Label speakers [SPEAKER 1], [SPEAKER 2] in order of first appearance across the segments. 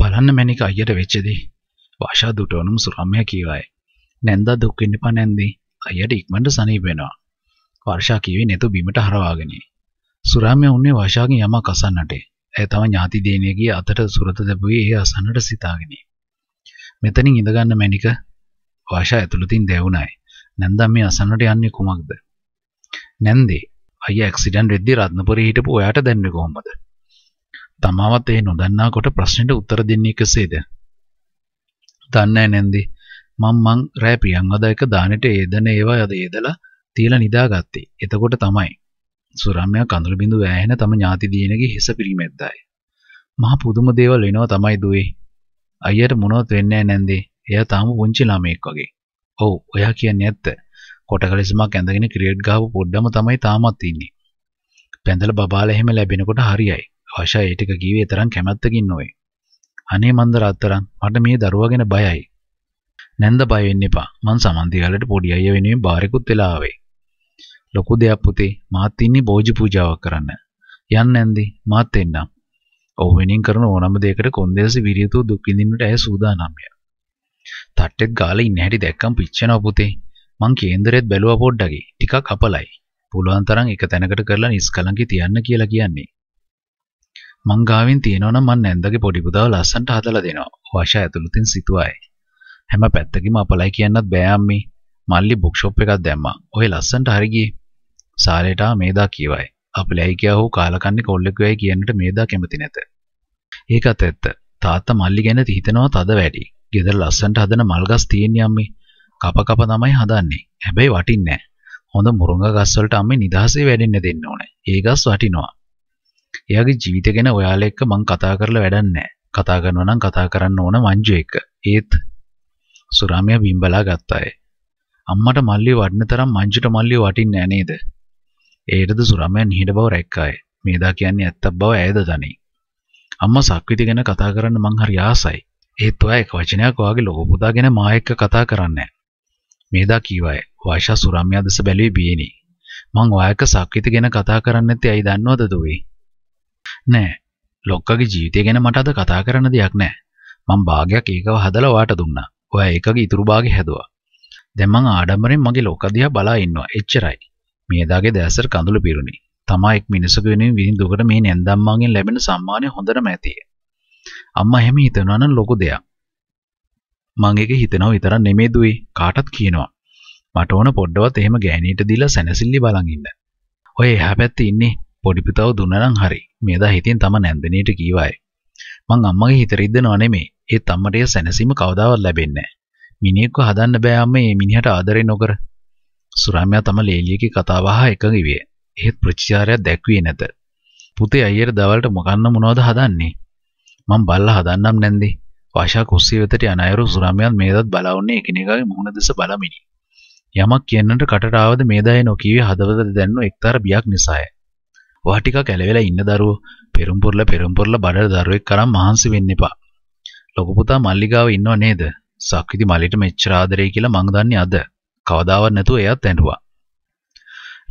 [SPEAKER 1] බලන්න මැනික අයියට වෙච්චදී වාෂා දුටවනුම සුරම්මය කීවයි. නැන්දා දුක් වෙන්න එපා නැන්දේ. අයියට ඉක්මනට සනීප වෙනවා. වර්ෂා කීවේ නැතු බිමට හරවාගෙන. සුරම්මය උන්නේ වාෂාගෙන් යමක් අසන්නට. ඇය තම ඥාති දේනියගේ අතට සුරත දැබුවේ ඒ අසන්නට සිතාගෙන. මෙතනින් ඉඳගන්න මැනික වාෂා ඇතුළතින් දැවුණයි. නැන්දා මේ අසන්නට යන්නේ කුමක්ද? නැන්දේ අයියා ඇක්සිඩන්ට් වෙද්දී රත්නපුරේ හිටපු ඔයාට දැන්නේ කොහොමද? තමාවත් ඒ නොදන්නා කොට ප්‍රශ්නෙට උත්තර දෙන්නේ කෙසේද? දන්නේ නැන්දි. මං මං රෑ පියන් අද එක දානෙට ඒදන ඒවා අද ඒදලා තියලා නිදාගත්තේ. එතකොට තමයි සුරම්‍යා කඳුළු බිඳු වෑහෙන තම ඥාති දිනේගේ හිස පිරිමැද්දායි. මහා පුදුම දේවල් වෙනවා තමයි දුවේ. අයියට මොනවත් වෙන්නේ නැන්දි. එයා තාම පුංචි ළමෙක් වගේ. ඔව්, ඔයා කියන්නේ ඇත්ත. කොටකලිස්මක් ඇඳගෙන ක්‍රිකට් ගහපු පොඩ්ඩම තමයි තාමත් ඉන්නේ. පැඳලා බබාලා එහෙම ලැබෙනකොට හරියයි. ආශා ඒ ටික කිව්වේ තරම් කැමැත්තකින් නොවේ. අනේ මන්ද රත්තරන් මට මේ දරුවා ගැන බයයි. නැන්ද බය වෙන්න එපා. මං සමන්තිගලට පොඩි අයියා වෙනුවෙන් බාරෙකුත් වෙලා ආවේ. ලොකු දෙයක් පුතේ මාත් ඉන්නේ බෝජි පූජාවක් කරන්න. යන්න නැන්දි මාත් එන්නම්. ඔව් වෙනින් කරන ඕනම දෙයකට කොන්දේසි විරියතු දුක් විඳින්නට ඇය සූදානම් ය. තට්ටෙත් ගාලා ඉන්න හැටි දැක්කම පිච්චෙනවා පුතේ. මං කේන්දරෙත් බැලුවා පොඩ්ඩගේ. ටිකක් අපලයි. පුළුවන් තරම් එක තැනකට කරලා නිස්කලංකේ තියන්න කියලා කියන්නේ. මං ගාවින් තියෙනවනම් මං නැන්දගේ පොඩි පුතාව ලස්සන්ට හදලා දෙනවා. වාෂා ඇතුළතින් සිතුවායි. හැම පැත්තකම අපලයි කියන්නත් බෑ අම්මේ. මල්ලි බුක් ෂොප් එකක් දැම්මා. ඔය ලස්සන්ට හරි ගියේ. සාලේටා මේදා කියවයි. අපලයි කියා හෝ කාලකන්ණි කොල්ලෙක් වෙයි කියන්නට මේදා කැමති නැත. ඒකත් ඇත්ත. තාත්තා මල්ලි ගැන හිතනවා තද වැඩි. ගෙදර ලස්සන්ට හදන මල්ගස් තියෙන්නේ අම්මේ. කප කප තමයි හදන්නේ. හැබැයි වටින්නේ නැහැ. හොඳ මුරුංගා ගස්වලට අම්මේ නිදහසේ වැඩෙන්න දෙන්න ඕනේ. ඒ ගස් වටිනවා. එයාගේ ජීවිත ගැන ඔයාලා එක්ක මං කතා කරලා වැඩක් නැහැ. කතා කරනවා නම් කතා කරන්න ඕන මංජු එක. ඒත් සුරාමියා බිම්බලා ගත්තාය. අම්මට මල්ලි වඩන තරම් මංජුට මල්ලි වටින්නේ නෑ නේද? ඒටද සුරාමියා නිහඬ බව රැක්කාය. මේදා කියන්නේ ඇත්තක් බව ඇයද දනි. අම්මා සක්විති ගැන කතා කරන්න මං හරි ආසයි. ඒත් ඔයා එක වචනයක් ඔයාගේ ලොකු පුතා ගැන මා එක්ක කතා කරන්නේ මේදා කීවාය. වායිෂා සුරාමියා දැස බැලුවේ බියෙනි. මං ඔයා එක්ක සක්විති ගැන කතා කරන්න නැත්තේ ඇයි දන්නවද දුවේ? නෑ. ලොක්කගේ ජීවිතය ගැන මට අද කතා කරන්න දෙයක් නෑ. මං භාගයක් ඒකව හදලා වාට දුන්නා. ඔයා ඒකගේ ඉතුරු භාගෙ හැදුවා. දැන් මං ආඩම්බරෙන් මගේ ලොක්ක දිහා බලා ඉන්නවා. එච්චරයි. මියදාගේ දැසර කඳුළු පිරුණි. තමා එක් මිනිසෙකු වෙනුවෙන් විඳින දුකට මේ නැන්දම්මාගෙන් ලැබෙන සම්මානය හොඳටම ඇති. අම්මා එහෙම හිතනවා නම් ලොකු දෙයක්. මං ඒක හිතනවා විතරක් නෙමේ දුවේ කාටත් කියනවා. මට ඕන පොඩ්ඩවත් එහෙම ගෑණියට දීලා සැනසෙල්ලි බලන් ඉන්න. ඔය එහා පැත්තේ ඉන්නේ පොඩි පුතාව දුන්නා නම් හරි. මේදා හිතින් තම නැන්දනීට කීවයි. මං අම්මගේ හිත රිද්දනව නෙමේ. ඒත් අම්මට ඒ සැනසීම කවදාවත් වෙන්නේ මිනිහෙක්ව හදන්න බෑ අම්මේ මේ මිනිහට ආදරේ නොකර. සුරාම්‍යා තම ලේලියගේ කතාව අහා එකඟ විය. එහෙත් ප්‍රතිචාරයක් දැක්වියේ නැත. පුතේ අයියට දවල්ට මොකන්න මොනවද හදන්නේ? මං බල්ලා හදන්නම් නැන්දේ. වාෂා කුස්සිය වෙතට යන අයරු සුරාම්‍යාත් මේදත් බලවන්නේ එකිනෙකාගේ මුහුණ දෙස බලමිනි. යමක් කියන්නට කටට ආවද මේදාය නොකීවේ හදවතට දැන්නු එක්තර බියක් නිසාය. ඔයා ටිකක් ඇලවෙලා ඉන්න දරුවෝ පෙරම්පුරලා පෙරම්පුරලා බඩට දරුවෙක් කරන් මහන්සි වෙන්න එපා. ලොකු පුතා මල්ලිගාව ඉන්නව නේද? සක්විති මල්ලිට මෙච්චර ආදරේ කියලා මං දන්නේ අද. කවදාවත් නැතුව එයාත් ඇඬුවා.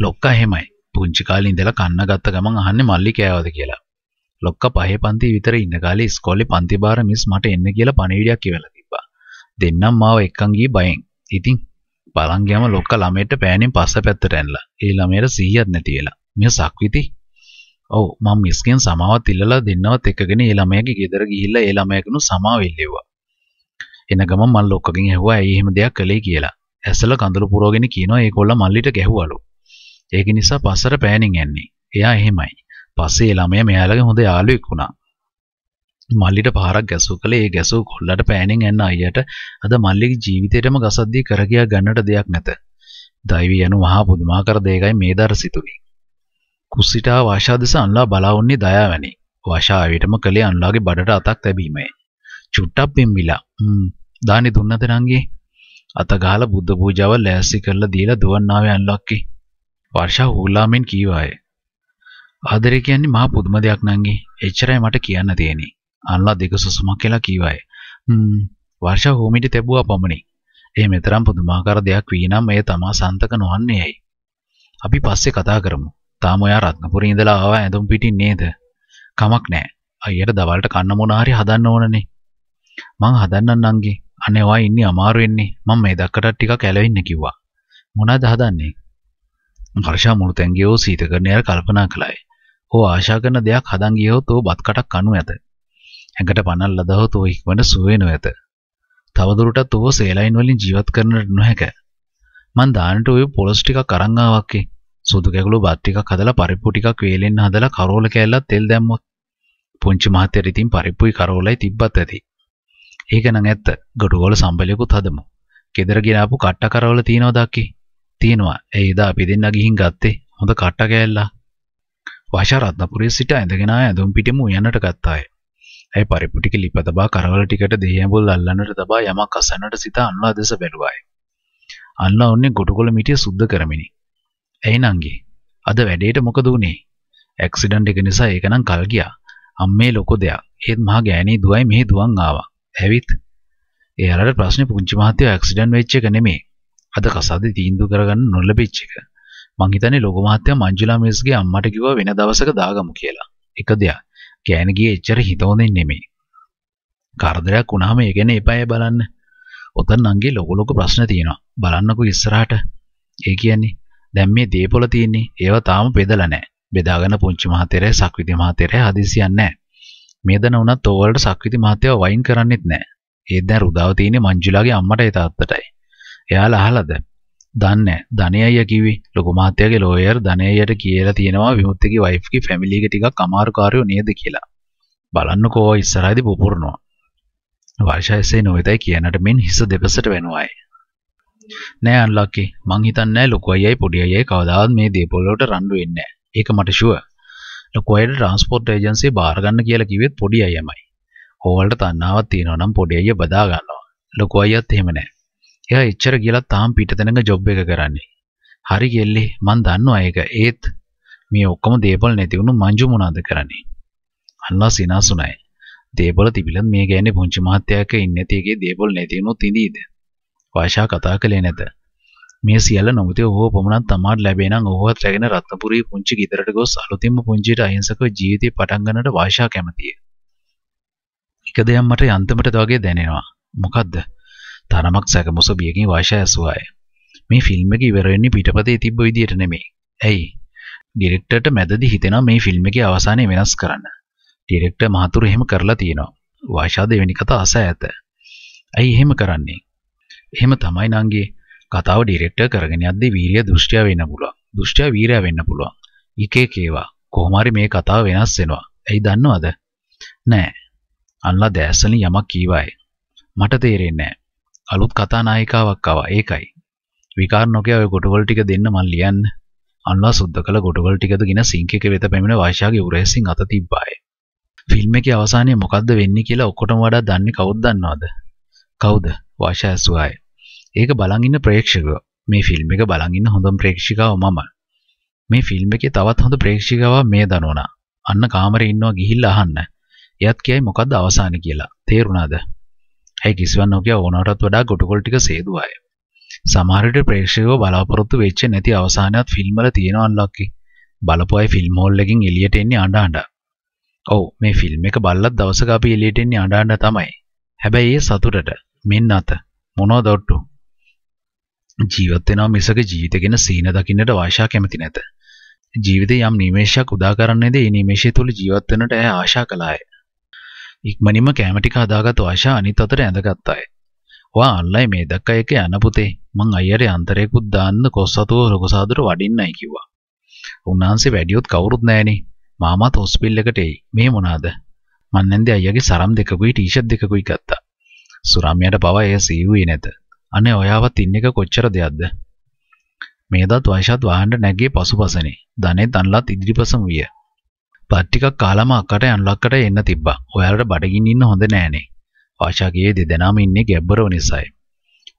[SPEAKER 1] ලොක්කා එහෙමයි. පුංචි කාලේ ඉඳලා කන්න ගත්ත ගමන් අහන්නේ මල්ලි කෑවද කියලා. ලොක්කා පහේ පන්ති විතර ඉන්න කාලේ ඉස්කෝලේ පන්ති බාර මිස් මට එන්න කියලා පණිවිඩයක් කියවලා තිබ්බා. දෙන්නම් මාව එක්කන් ගියේ බයෙන්. ඉතින් බලන් ගියාම ලොක්කා ළමයට පෑනෙන් පස්ස පැත්තට ඇනලා. ඒ ළමයට සිහියක් නැති වෙලා. මෙයා සක්විති ඔව් මම මිස්ගෙන් සමාවත් ඉල්ලලා දෙන්නවත් එකගෙන ඒ ළමයාගේ ගෙදර ගිහිල්ලා ඒ ළමයාගනු සමාව ඉල්ලෙව්වා. එන ගමන් මල් ලොක්කගෙන් ඇහුවා ඇයි එහෙම දෙයක් කළේ කියලා. ඇසල කඳුළු පුරවගෙන කියනවා ඒගොල්ල මල්ලිට ගැහුවලු. ඒක නිසා පස්සර පෑණින් යන්නේ. එයා එහෙමයි. පස්සේ ඒ ළමයා මෙයාලගේ හොඳ යාළුවෙක් වුණා. මල්ලිට පාරක් ගැසූ කලේ ඒ ගැසූ කොල්ලට පෑණින් යන අයියට අද මල්ලිගේ ජීවිතේටම ගසද්දී කරගියා ගන්නට දෙයක් නැත. දෛවී යනු මහා පුදුමාකාර දෙයකයි මේ දර්ශිතුනේ. කුස්සිටා වාශා දෙස අන්ලා බලාවන්නේ දයාවැනි. වාශා ආවිතම කලේ අන්ලාගේ බඩට අතක් තැබීමයි. චුට්ටක් පිම්බිලා. "හ්ම්. දානි දුන්නද නංගි?" අත ගහලා බුද්ධ පූජාව ලෑස්ති කරලා දීලා දුවන්නාවේ අන්ලක්කේ. වර්ෂා හූලාමෙන් කීවාය. ආදරේ කියන්නේ මහා පුදුම දෙයක් නංගි. එච්චරයි මට කියන්න තියෙන්නේ. අන්ලා දෙක සුසුමක් කියලා කීවාය. හ්ම්. වර්ෂා හෝමිට තැබුවා පමණි. ඒ මෙතරම් පුදුමාකාර දෙයක් වී නම් එය තමා සන්තක නොවන්නේ ඇයි? අපි පස්සේ කතා කරමු. තාම ඔයා රත්නපුරේ ඉඳලා ආවා ඇඳුම් පිටින් නේද? කමක් නෑ. අයියට දවල්ට කන්න මොන හරි හදන්න ඕනනේ. මං හදන්නම් නංගි. අනේ ඔයා ඉන්නේ අමාරු වෙන්නේ. මම මේ දක්කටත් ටිකක් ඇලවෙන්න කිව්වා. මොනවද හදන්නේ? හර්ෂා මුළු තැංගියෝ සීතකරණය කල්පනා කළායි. හෝ ආශා කරන දෙයක් හදන් ගියොත් ඔහු බත් කටක් කනු ඇත. ඇඟට පනල් ලදහොත් ඔහු ඉක්මනට සුව වෙනු ඇත. තවදුරටත් ඔහු සේලයින් වලින් ජීවත් කරන්නට නොහැක. මං දානට ඔය පොලොස් ටිකක් අරන් ආවක්කේ. සුදු කැකුළු බත් ටිකක් හදලා පරිප්පු ටිකක් වේලෙන්න හදලා කරෝල කෑල්ලක් තෙල් දැම්මොත් පුංචි මහත්තයර ඉතින් පරිප්පුයි කරෝලයි තිබ්බත් ඇති. ඒක නම් ඇත්ත. ගොඩගොල සම්බලයකුත් හදමු. ගෙදර ගියාපු කට්ට කරවල තියනවා දක්කි. තියනවා. ඒ එදා අපි දෙන්න ගිහින් ගත්තේ. හොඳ කට්ට කෑල්ලා. වාෂා රත්නපුරේ සිට ඇඳගෙන ආය ඇඳුම් පිටිම උයන්නට ගත්තාය. ඇය පරිප්පු ටික ලිප තබා කරවල ටිකට දෙහි ඇඹුල් අල්ලන්නට තබා යමක් අසන්නට සිත අනුලා දෙස බැලුවාය. අනුලා ඔන්නේ ගොඩගොල මිටිය සුද්ධ කරමිනි. ඇයි නංගි? අද වැඩේට මොකද උනේ? ඇක්සිඩන්ට් එක නිසා ඒකනම් කල් ගියා. අම්මේ ලොකු දෙයක්. ඒත් මහා ගෑණී දුවයි මෙහි දුවන් ආවා. ඇවිත් එයාලට ප්‍රශ්නේ පුංචි මහත්තයා ඇක්සිඩන්ට් වෙච්ච එක නෙමෙයි. අද කසාදේ තීන්දුව කරගන්න නොලැබිච්ච එක. මං හිතන්නේ ලොකු මහත්තයා මංජුලා මිස්ගේ අම්මට කිව්වා වෙන දවසක දාගමු කියලා. එක දෙයක්. ගෑණි ගියේ එච්චර හිතෝනේ නෙමෙයි. කරදරයක් වුණාම ඒ ගැන එපාය බලන්න. ඔතන නංගේ ලොකු ලොකු ප්‍රශ්න තියෙනවා. බලන්නකෝ ඉස්සරහට. ඒ කියන්නේ දැන් මේ දීපොළ තියෙන්නේ ඒවා තාම බෙදලා නැහැ. බෙදාගෙන පුංචි මහතෙරේ සක්විති මහතෙරේ හදිසියක් නැහැ. මේ දන උනත් ඕවලට සක්විති මහත්තයා වයින් කරන්නෙත් නැහැ. ඒත් දැන් රුදාව තියෙන්නේ මංජුලාගේ අම්මටයි තාත්තටයි. එයාලා අහලාද? දන්නේ ධනේ අයියා කිව්වි ලොකු මහත්තයාගේ ලෝයර් ධනේ අයියට කියලා තියෙනවා විමුක්තිගේ වයිෆ්ගේ ෆැමිලි එක ටිකක් අමාරු කාර්යෝ නේද කියලා. බලන්නකෝ ඉස්සරහදී පුපුරනවා. වර්ෂා එසේ නොවිතයි කියනට මෙන් හිස දෙපසට වෙනවායි. නෑ අන්ලොක්කි මං හිතන්නේ ලොකු අයයි පොඩි අයයි කවදාවත් මේ දේපොළ වලට රණ්ඩු වෙන්නේ නෑ. ඒක මට ෂුවර්. ලොකු අයට ට්‍රාන්ස්පෝර්ට් ඒජන්සිය බාර ගන්න කියලා කිව්වෙත් පොඩි අයමයි. ඕවලට තණ්හාවක් තියෙනවා නම් පොඩි අයියා බදා ගන්නවා. ලොකු අයියාත් එහෙම නෑ. එයා එච්චර කියලා තාම පිටතනක ජොබ් එක කරන්නේ. හරි කෙල්ලි මන් දන්නවා ඒක ඒත් මේ ඔක්කොම දේපොල් නැති වුණු මංජු මොනවද කරන්නේ අන්නා සිනාසුණයි දේපොල තිබිලත් මේ ගැන්නේ පුංචි මහත්තයාක ඉන්නේ නැති එකේ දේපොල් නැති වුණොත් ඉඳීද ආයිෂා කතා කළේ නැත. මේ සියල්ල නොමුතේ ඔහු පමණක් තමාට ලැබේ නම් ඔහුවත් රැගෙන රත්නපුරී පුංචි ගෙදරට ගොස් අලුතින්ම පුංචිට අහිංසකව ජීවිතය පටන් ගන්නට වායිෂා කැමතියි. එක දෙයක් මට යන්තමට වගේ දැනෙනවා. මොකද්ද? තරමක් සැකමොස බියකින් වායිෂා ඇසුවාය. මේ ෆිල්ම් එක ඉවර වෙන්නේ පිටපතේ තිබ්බ විදියට නෙමෙයි. ඇයි? ඩිරෙක්ටර්ට මැදදි හිතෙනවා මේ ෆිල්ම් එකේ අවසානය වෙනස් කරන්න. ඩිරෙක්ටර් මහතුරු එහෙම කරලා තියෙනවා. වායිෂා දෙවෙනි කතා අස ඇත. ඇයි එහෙම කරන්නේ? එහෙම තමයි නංගේ කතාව ඩිරෙක්ටර් කරගෙන යද්දී වීරිය දෘෂ්ටිය වෙන්න පුළුවන්. දෘෂ්ටිය වීරය වෙන්න පුළුවන්. එකේ කේවා කොහොමාරි මේ කතාව වෙනස් වෙනවා. ඇයි දන්නවද? නෑ. අල්ලා දැසලින් යමක් කීවායි. මට තේරෙන්නේ නෑ. අලුත් කතා නායිකාවක් ආවා. ඒකයි. විකාර නොකිය ඔය කොටවල ටික දෙන්න මන් ලියන්න. අල්ලා සුද්ධ කළ කොටවල ටිකද ගින සිංක් එක වෙත පැමිණ වායිෂාගේ උරහිසින් අත තිබ්බායි. ෆිල්ම් එකේ අවසානයේ මොකද්ද වෙන්නේ කියලා ඔක්කොටම වඩා දන්නේ කවුද දන්නවද? කවුද? වායිෂා ඇසුවායි. ඒක බලන්ඉන්න ප්‍රේක්ෂක මේ ෆිල්ම් එක බලන්ඉන්න හොඳම් ප්‍රේක්ෂිකාව මම මේ ෆිල්ම් එකේ තවත් හොඳ ප්‍රේක්ෂිකාව මේ දනෝනා අන්න කාමරේ ඉන්නවා ගිහිල්ලා අහන්න එයත් කියයි මොකද්ද අවසානේ කියලා තේරුණාද ඇයි කිසිවන් නොකිය ඕනවටත් වඩා ගොටුකොල් ටික සේදු අය සමහරට ප්‍රේක්ෂකව බලාපොරොත්තු වෙච්ච නැති අවසානයත් ෆිල්ම් වල තියෙනවා අල්ලක්කේ බලපු අය ෆිල්ම් හෝල් එකෙන් එළියට එන්නේ අඬ අඬ. ඔව් මේ ෆිල්ම් එක බලලත් දවසක අපි එළියට එන්නේ අඬ අඬ තමයි. හැබැයි ඒ සතුටට මෙන්න අත මොනවද ඔට්ටු ජීවත්වෙනවා මිසක ජීවිතගෙන සීන දකින්නට වාශා කැමති නැත. ජීවිතය යම් නිමේෂයක් උදාකරන්නේද ඒ නිමේෂය තුළ ජීවත්වනට ඇය ආශා කළාය. ඉක්මනින්ම කැමටික හදාගත් වාශා අනිත් අතට ඇඳගත්තාය. වා අල්ලයි මේ දක්වා එක යන පුතේ මං අයියට අන්තරේකුත් දාන්න කොස්සතුව රොකසාදුර වඩින්නයි කිව්වා. උන්වහන්සේ වැඩියොත් කවුරුත් නැහනේ. මාමත් හොස්පිටල් එකට එයි. මේ මොනවාද? මන් නැන්දේ අයියාගේ සරම් දෙකකුයි ටී-ෂර්ට් දෙකකුයි ගත්තා. සුරම්යාට පවා එය සීවුවේ නැත. අනේ ඔයාවත් ඉන්න එක කොච්චර දෙයක්ද? මේදත් වයිෂත් වහන්න නැගී පසුපසනේ. ධනේ තන්ලත් ඉදිරිපසම විය. බත් ටිකක් කාලම අක්කට අනුලක්කට එන්න තිබ්බා. ඔයාලට බඩගින්න ඉන්න හොඳ නෑනේ. වාෂාගේ දෙදෙනාම ඉන්නේ ගැබ්බරව නිසායි.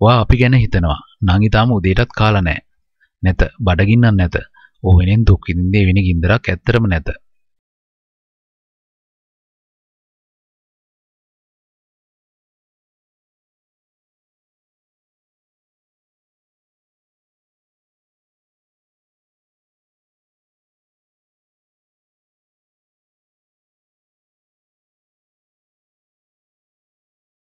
[SPEAKER 1] ඔයා අපි ගැන හිතනවා. නංගි තාම උදේටත් කාලා නෑ. නැත. බඩගින්නක් නැත. ඕවෙනෙන් දුක් විඳින්නේ වෙන ගින්දරක් ඇත්තරම නැත.